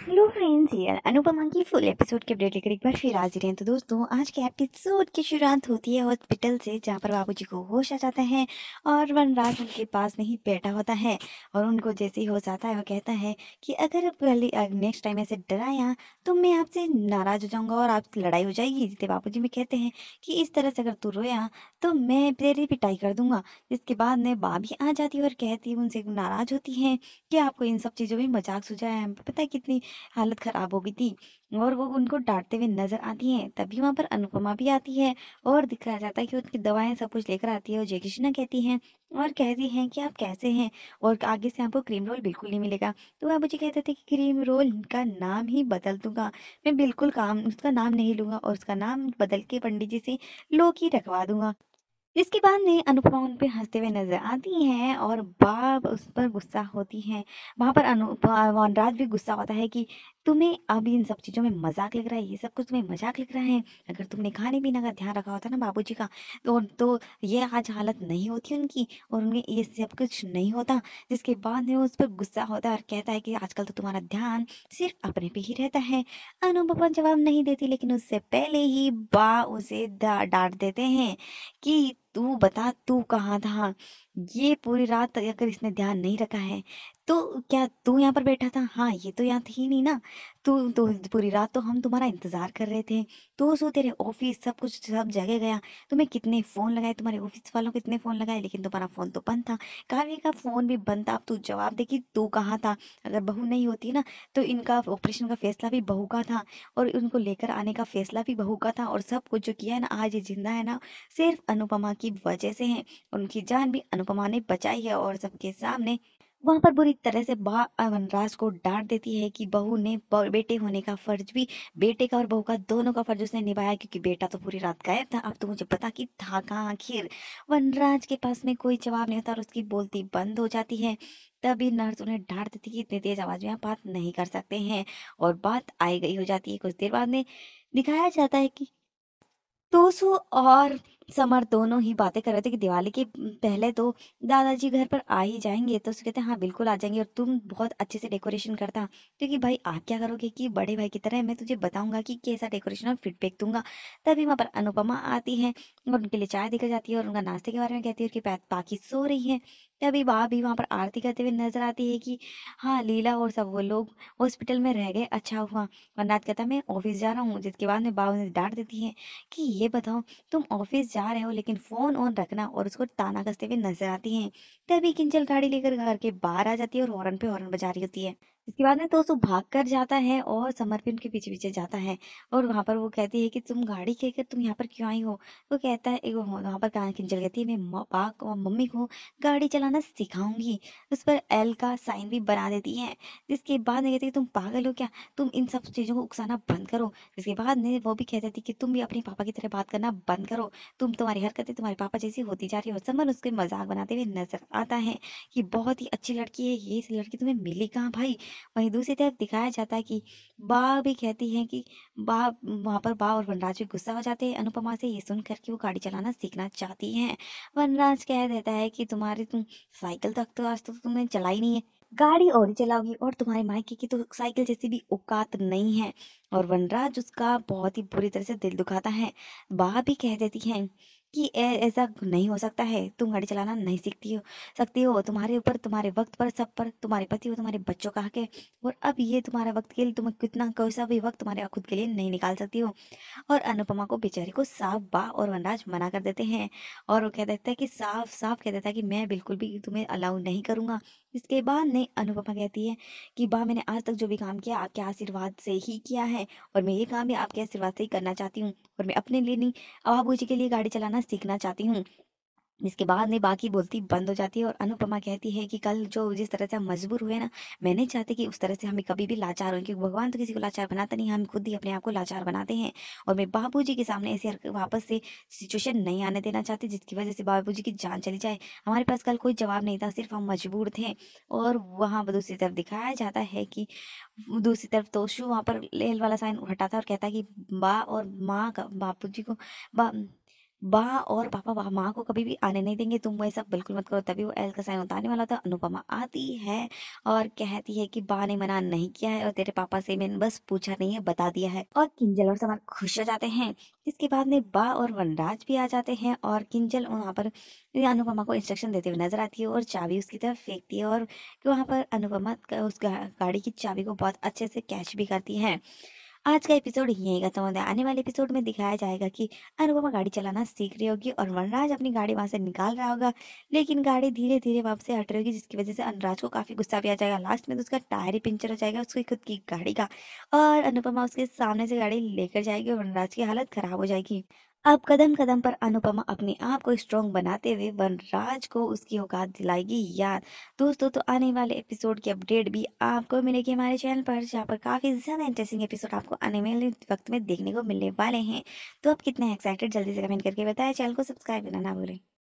hello friends ये अनुपमा की full episode के अपडेट लेकर एक बार फिर हाजिर हैं तो दोस्तों आज के एपिसोड की शुरुआत होती है हॉस्पिटल से जहाँ पर बाबूजी को होश आ जाता है और वनराज उनके पास नहीं बैठा होता है और उनको जैसे ही होश आता है वो कहता है कि अगर पहले नेक्स्ट टाइम ऐसे डराया तो मैं आपसे नाराज़ हो जाऊँगा और आप लड़ाई हो जाएगी जिससे बाबू जी में कहते हैं कि इस तरह से अगर तू रोया तो मैं तेरी पिटाई कर दूंगा जिसके बाद में बाबी आ जाती है और कहती उनसे नाराज़ होती है कि आपको इन सब चीज़ों में मजाक सुझाया है पता है कितनी हालत ख़राब हो गई थी और वो उनको डांटते हुए नज़र आती हैं तभी वहाँ पर अनुपमा भी आती है और दिखाया जाता है कि उनकी दवाएं सब कुछ लेकर आती है और जय कृष्णा कहती हैं और कहती हैं कि आप कैसे हैं और आगे से आपको क्रीम रोल बिल्कुल नहीं मिलेगा तो वह मुझे कहते थे कि क्रीम रोल का नाम ही बदल दूंगा मैं बिल्कुल काम उसका नाम नहीं लूंगा और उसका नाम बदल के पंडित जी से लोक ही रखवा दूंगा जिसके बाद में अनुपमा उन पर हंसते हुए नजर आती हैं और बाप उस पर गुस्सा होती हैं वहाँ पर अनुपमा वनराज भी गुस्सा होता है कि तुम्हें अब इन सब चीज़ों में मजाक लग रहा है ये सब कुछ तुम्हें मजाक लग रहा है अगर तुमने खाने पीने का ध्यान रखा होता ना बाबूजी का तो तो ये आज हालत नहीं होती उनकी और उन्हें ये सब कुछ नहीं होता जिसके बाद में उस पर गुस्सा होता है और कहता है कि आजकल तो तुम्हारा ध्यान सिर्फ अपने पे ही रहता है अनुपमा जवाब नहीं देती लेकिन उससे पहले ही बा उसे डांट देते हैं कि तू बता तू कहाँ था ये पूरी रात अगर इसने ध्यान नहीं रखा है तो क्या तू यहाँ पर बैठा था हाँ ये तो यहाँ थी नहीं ना तू तो पूरी रात तो हम तुम्हारा इंतज़ार कर रहे थे तो सो तेरे ऑफिस सब कुछ सब जगह गया तुम्हें कितने फ़ोन लगाए तुम्हारे ऑफिस वालों कितने फ़ोन लगाए लेकिन तुम्हारा फ़ोन तो बंद था काव्य का फ़ोन भी बंद था अब तू जवाब दे कि तू कहाँ था अगर बहू नहीं होती ना तो इनका ऑपरेशन का फैसला भी बहू का था और उनको लेकर आने का फैसला भी बहू का था और सब कुछ जो किया है ना आज ये जिंदा है ना सिर्फ अनुपमा की वजह से हैं उनकी जान भी अनुपमा ने बचाई है और सबके सामने वहाँ पर बुरी तरह से बा वनराज को डांट देती है कि बहू ने बेटे होने का फर्ज भी बेटे का और बहू का दोनों का फर्ज उसने निभाया क्योंकि बेटा तो पूरी रात गायब था अब तो मुझे पता कि था कहाँ आखिर वनराज के पास में कोई जवाब नहीं होता और उसकी बोलती बंद हो जाती है तभी नर्स उन्हें डांट देती कि इतनी तेज़ आवाज़ में आप बात नहीं कर सकते हैं और बात आई गई हो जाती है कुछ देर बाद में दिखाया जाता है कि दो और समर दोनों ही बातें कर रहे थे कि दिवाली के पहले तो दादाजी घर पर आ ही जाएंगे तो उसके कहते हाँ बिल्कुल आ जाएंगे और तुम बहुत अच्छे से डेकोरेशन करता क्योंकि तो भाई आप क्या करोगे कि बड़े भाई की तरह मैं तुझे बताऊंगा कि कैसा डेकोरेशन और फीडबैक दूंगा तभी वहाँ पर अनुपमा आती है और उनके लिए चाय दिखा जाती है और उनका नाश्ते के बारे में कहती है कि पाकि सो रही है तभी बाप भी वहाँ पर आरती करते हुए नजर आती है कि हाँ लीला और सब वो लोग हॉस्पिटल में रह गए अच्छा हुआ वरनाथ नाथ कहता मैं ऑफिस जा रहा हूँ जिसके बाद में बाबू ने डांट देती है कि ये बताओ तुम ऑफिस जा रहे हो लेकिन फ़ोन ऑन रखना और उसको ताना कसते हुए नजर आती है तभी किंचल गाड़ी लेकर घर के बाहर आ जाती है और हॉर्न पे हॉर्न बजा रही होती है इसके बाद में दोस्तों भाग कर जाता है और समर्पित उनके पीछे पीछे जाता है और वहाँ पर वो कहती है कि तुम गाड़ी कहकर तुम यहाँ पर क्यों आई हो वो कहता है वहाँ पर कान खिंचल कहती है मैं पाक और मम्मी को गाड़ी चलाना सिखाऊंगी उस पर एल का साइन भी बना देती है जिसके बाद में कहती है तुम पागल हो क्या तुम इन सब चीज़ों को उकसाना बंद करो इसके बाद में वो भी कहते थे कि तुम भी अपने पापा की तरह बात करना बंद करो तुम तुम्हारी हरकतें तुम्हारे पापा जैसी होती जा रही हो समर उसके मजाक बनाते हुए नजर आता है कि बहुत ही अच्छी लड़की है ये लड़की तुम्हें मिली कहाँ भाई वहीं दूसरी तरफ दिखाया जाता है कि बा भी कहती है कि बा वहाँ पर बा और वनराज भी गुस्सा हो जाते हैं अनुपमा से ये सुन करके वो गाड़ी चलाना सीखना चाहती हैं वनराज कह देता है कि तुम्हारी तुम साइकिल तक तो आज तक तो तुमने चलाई नहीं है गाड़ी और चलाओगी और तुम्हारी मायके की तो साइकिल जैसी भी औकात नहीं है और वनराज उसका बहुत ही बुरी तरह से दिल दुखाता है बा भी कह देती है कि ऐसा नहीं हो सकता है तुम गाड़ी चलाना नहीं सीखती हो सकती हो तुम्हारे ऊपर तुम्हारे वक्त पर सब पर तुम्हारे पति हो तुम्हारे बच्चों का हक है और अब ये तुम्हारा वक्त के लिए तुम कितना कैसा भी वक्त तुम्हारे खुद के लिए नहीं निकाल सकती हो और अनुपमा को बेचारी को साफ बा और वनराज मना कर देते हैं और वो कह देता है कि साफ साफ कह देता है कि मैं बिल्कुल भी तुम्हें अलाउ नहीं करूँगा इसके बाद नहीं अनुपमा कहती है कि बा मैंने आज तक जो भी काम किया आपके आशीर्वाद से ही किया है और मैं ये काम भी आपके आशीर्वाद से ही करना चाहती हूँ और मैं अपने लिए नहीं अब आप के लिए गाड़ी चलाना मैं सीखना चाहती हूँ इसके बाद में बाकी बोलती बंद हो जाती है और अनुपमा कहती है कि कल जो जिस तरह से हम मजबूर हुए ना मैं नहीं चाहती कि उस तरह से हमें कभी भी लाचार हों क्योंकि भगवान तो किसी को लाचार बनाता नहीं हम खुद ही अपने आप को लाचार बनाते हैं और मैं बाबू के सामने ऐसे वापस से सिचुएशन नहीं आने देना चाहती जिसकी वजह से बाबू की जान चली जाए हमारे पास कल कोई जवाब नहीं था सिर्फ हम मजबूर थे और वहाँ पर दूसरी तरफ दिखाया जाता है कि दूसरी तरफ तोशु वहाँ पर लेल वाला साइन हटाता और कहता है कि बा और माँ का बापू को बा बा और पापा बा माँ को कभी भी आने नहीं देंगे तुम वैसा बिल्कुल मत करो तभी वो एल का साइन उतारने वाला होता है अनुपमा आती है और कहती है कि बा ने मना नहीं किया है और तेरे पापा से मैंने बस पूछा नहीं है बता दिया है और किंजल और समर खुश हो जाते हैं इसके बाद में बा और वनराज भी आ जाते हैं और किंजल वहाँ पर अनुपमा को इंस्ट्रक्शन देते हुए नजर आती है और चाबी उसकी तरफ फेंकती है और वहाँ पर अनुपमा उस गाड़ी की चाबी को बहुत अच्छे से कैच भी करती है आज का एपिसोड यही खत्म होता है आने वाले एपिसोड में दिखाया जाएगा कि अनुपमा गाड़ी चलाना सीख रही होगी और वनराज अपनी गाड़ी वहां से निकाल रहा होगा लेकिन गाड़ी धीरे धीरे वापस से हट रही होगी जिसकी वजह से अनुराज को काफ़ी गुस्सा भी आ जाएगा लास्ट में तो उसका टायर ही पंचर हो जाएगा उसकी खुद की गाड़ी का और अनुपमा उसके सामने से गाड़ी लेकर जाएगी और वनराज की हालत ख़राब हो जाएगी अब कदम कदम पर अनुपमा अपने आप को स्ट्रॉन्ग बनाते हुए वनराज को उसकी औकात दिलाएगी याद दोस्तों तो आने वाले एपिसोड की अपडेट भी आपको मिलेगी हमारे चैनल पर जहाँ पर काफ़ी ज़्यादा इंटरेस्टिंग एपिसोड आपको आने वाले वक्त में देखने को मिलने वाले हैं तो आप कितने एक्साइटेड जल्दी से कमेंट करके बताएं चैनल को सब्सक्राइब करना ना भूलें